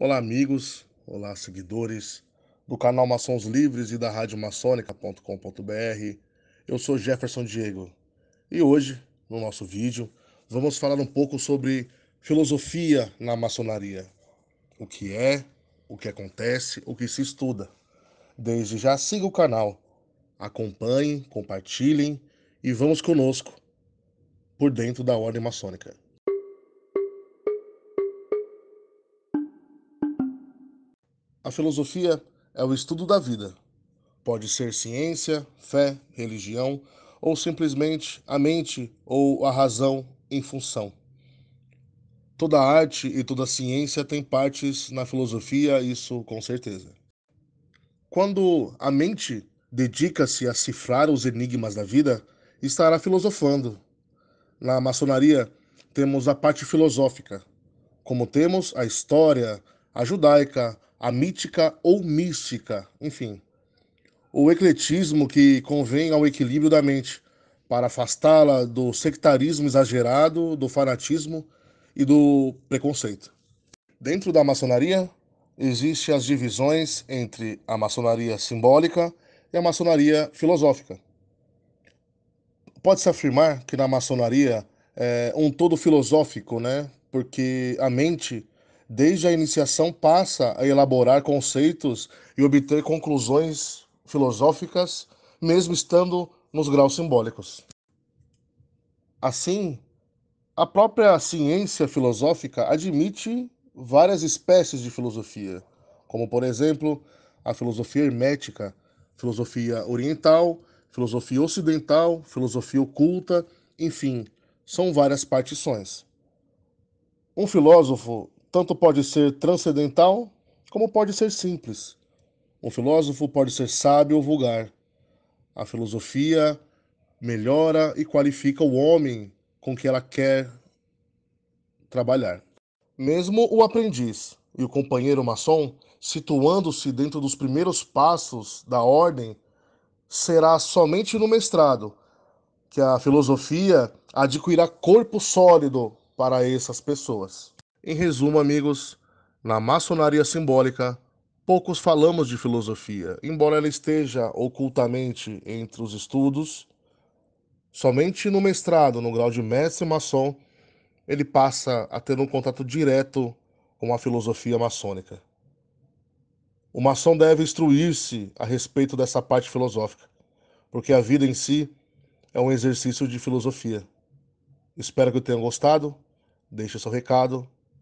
Olá, amigos. Olá, seguidores do canal Maçons Livres e da Rádio Maçônica.com.br. Eu sou Jefferson Diego e hoje, no nosso vídeo, vamos falar um pouco sobre filosofia na maçonaria. O que é, o que acontece, o que se estuda. Desde já, siga o canal, acompanhem, compartilhem e vamos conosco por dentro da Ordem Maçônica. A filosofia é o estudo da vida. Pode ser ciência, fé, religião ou simplesmente a mente ou a razão em função. Toda arte e toda ciência tem partes na filosofia, isso com certeza. Quando a mente dedica-se a cifrar os enigmas da vida, estará filosofando. Na maçonaria, temos a parte filosófica, como temos a história, a judaica, a mítica ou mística, enfim. O ecletismo que convém ao equilíbrio da mente, para afastá-la do sectarismo exagerado, do fanatismo e do preconceito. Dentro da maçonaria, existem as divisões entre a maçonaria simbólica e a maçonaria filosófica. Pode-se afirmar que na maçonaria é um todo filosófico, né? Porque a mente desde a iniciação, passa a elaborar conceitos e obter conclusões filosóficas, mesmo estando nos graus simbólicos. Assim, a própria ciência filosófica admite várias espécies de filosofia, como, por exemplo, a filosofia hermética, filosofia oriental, filosofia ocidental, filosofia oculta, enfim, são várias partições. Um filósofo tanto pode ser transcendental como pode ser simples. Um filósofo pode ser sábio ou vulgar. A filosofia melhora e qualifica o homem com que ela quer trabalhar. Mesmo o aprendiz e o companheiro maçom, situando-se dentro dos primeiros passos da ordem, será somente no mestrado que a filosofia adquirirá corpo sólido para essas pessoas. Em resumo, amigos, na maçonaria simbólica, poucos falamos de filosofia, embora ela esteja ocultamente entre os estudos. Somente no mestrado, no grau de mestre maçom, ele passa a ter um contato direto com a filosofia maçônica. O maçom deve instruir-se a respeito dessa parte filosófica, porque a vida em si é um exercício de filosofia. Espero que tenham gostado. Deixe seu recado